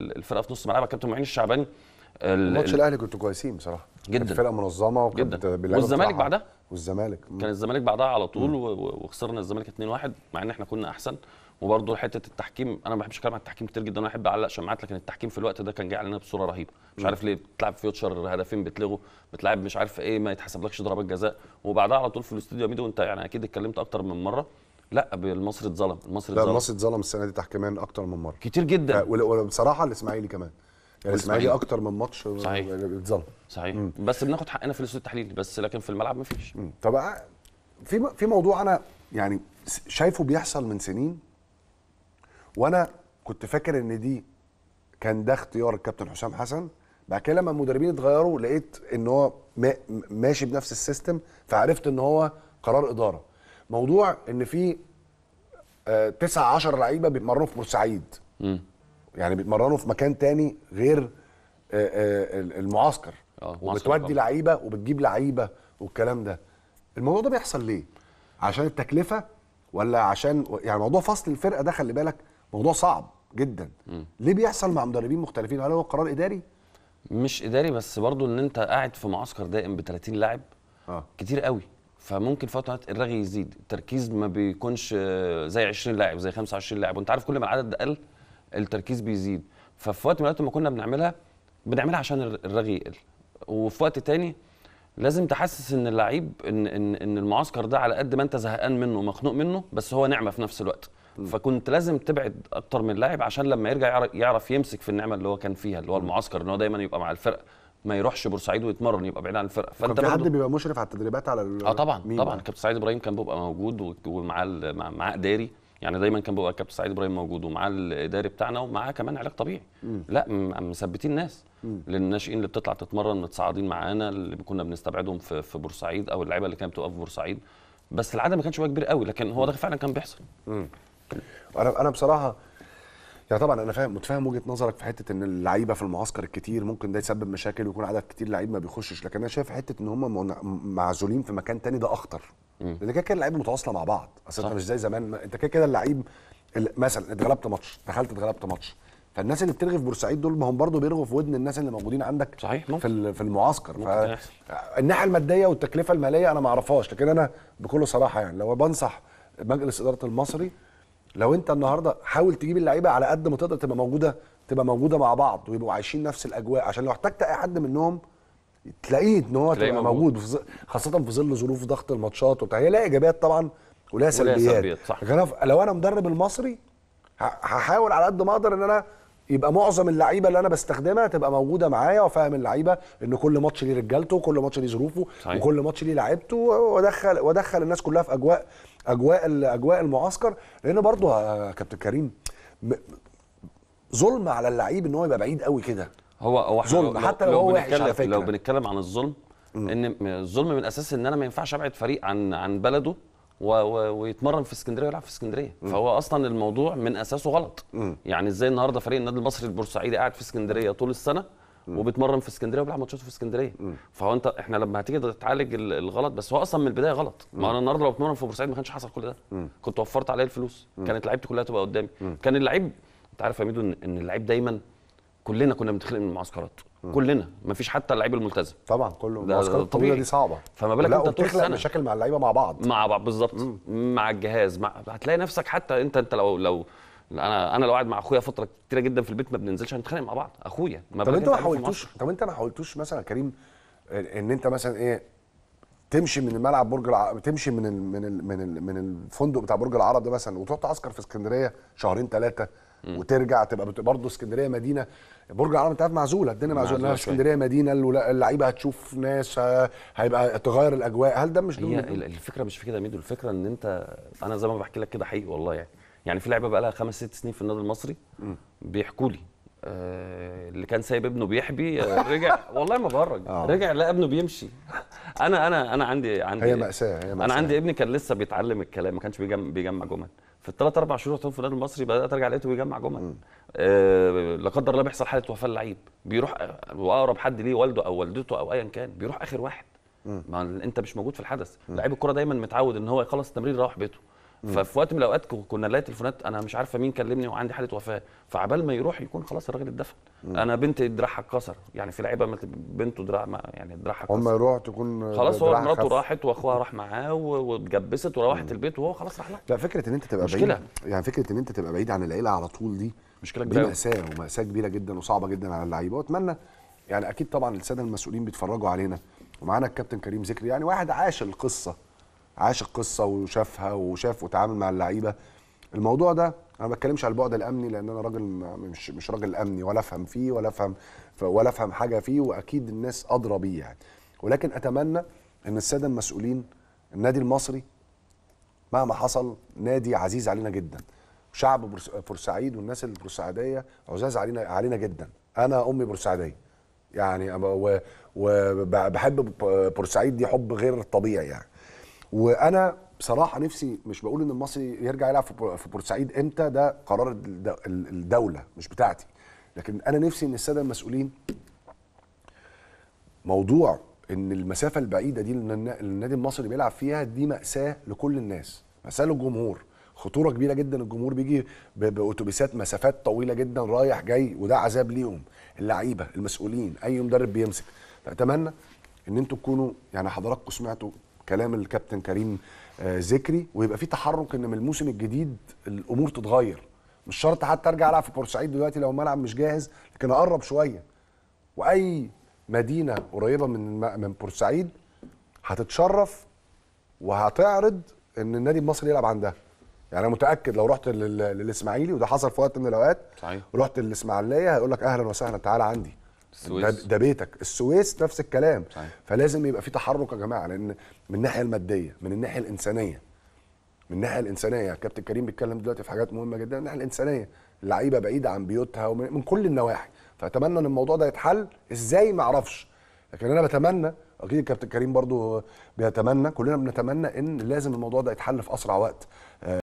الفرقه في نص ملعبها كابتن معين الشعباني آه، ماتش الاهلي كنتوا كويسين بصراحه جدا فرقه منظمه جدا والزمالك بعدها والزمالك كان الزمالك بعدها على طول وخسرنا الزمالك 2-1 مع ان احنا كنا احسن وبرضه حته التحكيم انا ما بحبش اتكلم عن التحكيم كتير جدا انا احب اعلق شماعات لكن التحكيم في الوقت ده كان جاي علينا بصوره رهيبه مش عارف ليه بتلعب فيوتشر هدفين بتلغوا بتلعب مش عارف ايه ما يتحسبلكش ضربات جزاء وبعدها على طول في الاستوديو ميدو وانت يعني اكيد اتكلمت اكتر من مره لا المصري اتظلم المصري اتظلم لا المصري اتظلم السنه دي كمان اكتر من مره كتير جدا آه، وبصراحه الاسماعيلي كمان يعني الاسماعيلي اكتر من ماتش آه، يعني اتظلم صحيح صحيح. بس بناخد حقنا في الاستوديو التحليلي بس لكن في الملعب مفيش طب آه، في في موضوع انا يعني شايفه بيحصل من سنين وانا كنت فاكر ان دي كان ده اختيار الكابتن حسام حسن بعد كده لما المدربين اتغيروا لقيت ان هو ماشي بنفس السيستم فعرفت ان هو قرار اداره موضوع ان في آه، تسعة عشر لعيبه بيتمرنوا في بورسعيد يعني بيتمرنوا في مكان تاني غير آه، آه، المعسكر وبتودي لعيبه وبتجيب لعيبه والكلام ده الموضوع ده بيحصل ليه عشان التكلفه ولا عشان يعني موضوع فصل الفرقه ده خلي بالك موضوع صعب جدا م. ليه بيحصل مع مدربين مختلفين هل هو قرار اداري مش اداري بس برضو ان انت قاعد في معسكر دائم ب 30 لاعب آه. كتير قوي فممكن فترات الرغي يزيد التركيز ما بيكونش آه، زي 20 لاعب زي 25 لاعب وانت عارف كل ما العدد قل التركيز بيزيد ففي وقت من الوقت ما كنا بنعملها بنعملها عشان الرغي يقل وفي وقت تاني لازم تحسس ان اللعيب ان ان ان المعسكر ده على قد ما انت زهقان منه ومخنوق منه بس هو نعمه في نفس الوقت فكنت لازم تبعد اكتر من لاعب عشان لما يرجع يعرف يمسك في النعمه اللي هو كان فيها اللي هو المعسكر ان هو دايما يبقى مع الفرقه ما يروحش بورسعيد ويتمرن يبقى بعيد عن الفرقه فانت كان في حد بيبقى مشرف على التدريبات على اه طبعا مين طبعا كابتن سعيد ابراهيم كان بيبقى موجود ومعاه معاه اداري يعني دايما كان بيبقى كابتن سعيد ابراهيم موجود ومعاه الاداري بتاعنا ومعاه كمان علاج طبيعي لا مثبتين ناس للناشئين اللي بتطلع تتمرن متصاعدين معانا اللي كنا بنستبعدهم في, في بورسعيد او اللعيبه اللي كانت بتقف في بورسعيد بس العدد ما كانش بقى كبير قوي لكن هو ده فعلا كان بيحصل انا انا بصراحه يعني طبعا انا فاهم متفاهم وجهه نظرك في حته ان اللعيبه في المعسكر الكتير ممكن ده يسبب مشاكل ويكون عدد كتير لعيب ما بيخشش لكن انا شايف حته ان هم معزولين في مكان تاني ده اخطر لان كده كده اللعيبه متواصله مع بعض اصل انت مش زي زمان انت كده كده اللعيب مثلا اتغلبت ماتش دخلت اتغلبت ماتش فالناس اللي بترغي في بورسعيد دول ما هم برضه بيرغوا في ودن الناس اللي موجودين عندك صحيح ممكن. في المعسكر فالناحيه الناحيه الماديه والتكلفه الماليه انا ما اعرفهاش لكن انا بكل صراحه يعني لو بنصح مجلس اداره المصري لو انت النهارده حاول تجيب اللعيبه على قد ما تقدر تبقى موجوده تبقى موجوده مع بعض ويبقوا عايشين نفس الاجواء عشان لو احتجت اي حد منهم تلاقيه ان هو تبقى موجود, موجود. خاصه في ظل ظروف ضغط الماتشات وبتاع هي لها ايجابيات طبعا ولها سلبيات, سلبيات صح. لو انا مدرب المصري هحاول على قد ما اقدر ان انا يبقى معظم اللعيبه اللي انا بستخدمها تبقى موجوده معايا وفاهم اللعيبه ان كل ماتش ليه رجالته وكل ماتش ليه ظروفه وكل ماتش ليه لعيبته وادخل وادخل الناس كلها في اجواء اجواء اجواء المعسكر لان برضه يا كابتن كريم ظلم على اللعيب ان هو يبقى بعيد قوي كده هو هو ظلم لو حتى لو, لو هو وحش على فكره لو بنتكلم عن الظلم ان الظلم من اساس ان انا ما ينفعش ابعد فريق عن عن بلده و... و... ويتمرن في اسكندريه ويلعب في اسكندريه فهو اصلا الموضوع من اساسه غلط م. يعني ازاي النهارده فريق النادي المصري البورسعيدي قاعد في اسكندريه طول السنه م. وبيتمرن في اسكندريه وبيلعب ماتشاته في اسكندريه فهو انت احنا لما هتيجي تعالج الغلط بس هو اصلا من البدايه غلط م. ما انا النهارده لو بتمرن في بورسعيد ما كانش حصل كل ده كنت وفرت عليا الفلوس كانت لعيبتي كلها تبقى قدامي كان اللعيب انت عارف يا ميدو ان اللعيب دايما كلنا كنا بنتخلق من المعسكرات كلنا مفيش حتى اللعيب الملتزم طبعا كله ده الطبيعه دي صعبه فما بالك انت طول السنه مشاكل مع اللعيبه مع بعض مع بعض بالظبط مع الجهاز مع... هتلاقي نفسك حتى انت انت لو لو انا انا لو قاعد مع اخويا فتره كتيره جدا في البيت ما بننزلش هنتخانق مع بعض اخويا ما طب انت ما حاولتوش طب انت ما حاولتوش مثلا كريم ان انت مثلا ايه تمشي من الملعب برج الع... تمشي من ال... من ال... من من الفندق بتاع برج العرب ده مثلا وتروح تعسكر في اسكندريه شهرين ثلاثه وترجع تبقى برضه اسكندريه مدينه برج العرب انت عارف معزوله الدنيا معزوله انها اسكندريه مدينه اللعيبه هتشوف ناس هيبقى تغير الاجواء هل ده مش هي الفكره مش في كده ميدو الفكره ان انت انا زي ما بحكي لك كده حقيقي والله يعني يعني في لعيبه بقى لها خمس ست سنين في النادي المصري بيحكوا لي آه، اللي كان سايب ابنه بيحبي آه، رجع والله ما بهرج آه. رجع لقى ابنه بيمشي انا انا انا عندي عندي هي مأساة هي مأساة انا عندي ابني كان لسه بيتعلم الكلام ما كانش بيجمع جمل في الثلاث اربع شهور في النادي المصري بدات ارجع لقيته بيجمع جمل آه لا قدر الله بيحصل حاله وفاه لعيب بيروح آه، واقرب حد ليه والده او والدته او ايا كان بيروح اخر واحد ما انت مش موجود في الحدث لعيب الكره دايما متعود ان هو يخلص التمرين يروح بيته ففي وقت من الاوقات كنا نلاقي تليفونات انا مش عارفه مين كلمني وعندي حاله وفاه فعبال ما يروح يكون خلاص الراجل اتدفن انا بنتي دراعها اتكسر يعني في لعيبه بنته دراع يعني دراعها اتكسر هم يروح تكون خلاص هو مراته راحت واخوها راح معاه واتجبست وروحت البيت وهو خلاص راح لها لا فكره ان انت تبقى مشكلة. بعيد يعني فكره ان انت تبقى بعيد عن العيله على طول دي مشكله كبيره ماساه وماساه كبيره جدا وصعبه جدا على اللعيبه واتمنى يعني اكيد طبعا الساده المسؤولين بيتفرجوا علينا ومعانا الكابتن كريم ذكري يعني واحد عاش القصه عاش القصه وشافها وشاف وتعامل مع اللعيبه الموضوع ده انا ما بتكلمش على البعد الامني لان انا راجل مش مش راجل امني ولا افهم فيه ولا افهم ولا افهم حاجه فيه واكيد الناس ادرى بيه يعني ولكن اتمنى ان الساده المسؤولين النادي المصري مهما حصل نادي عزيز علينا جدا شعب بورسعيد والناس البورسعيديه عزاز علينا علينا جدا انا امي بورسعيديه يعني وبحب بورسعيد دي حب غير طبيعي يعني وانا بصراحه نفسي مش بقول ان المصري يرجع يلعب في بورسعيد امتى ده قرار الدوله مش بتاعتي لكن انا نفسي ان الساده المسؤولين موضوع ان المسافه البعيده دي اللي النادي المصري بيلعب فيها دي ماساه لكل الناس ماساه للجمهور خطوره كبيره جدا الجمهور بيجي باوتوبيسات مسافات طويله جدا رايح جاي وده عذاب ليهم اللعيبه المسؤولين اي مدرب بيمسك فاتمنى ان انتوا تكونوا يعني حضراتكم سمعتوا كلام الكابتن كريم آه، ذكري ويبقى في تحرك ان من الموسم الجديد الامور تتغير مش شرط حتى ارجع العب في بورسعيد دلوقتي لو الملعب مش جاهز لكن اقرب شويه واي مدينه قريبه من من بورسعيد هتتشرف وهتعرض ان النادي المصري يلعب عندها يعني انا متاكد لو رحت للاسماعيلي وده حصل في وقت من الاوقات صحيح رحت للاسماعيليه هيقول لك اهلا وسهلا تعالى عندي السويس ده, ده بيتك السويس نفس الكلام صحيح. فلازم يبقى في تحرك يا جماعه لان من الناحيه الماديه من الناحيه الانسانيه من الناحيه الانسانيه كابتن كريم بيتكلم دلوقتي في حاجات مهمه جدا من الناحيه الانسانيه اللعيبه بعيده عن بيوتها ومن من كل النواحي فاتمنى ان الموضوع ده يتحل ازاي ما اعرفش لكن انا بتمنى اكيد كابتن كريم برضو بيتمنى كلنا بنتمنى ان لازم الموضوع ده يتحل في اسرع وقت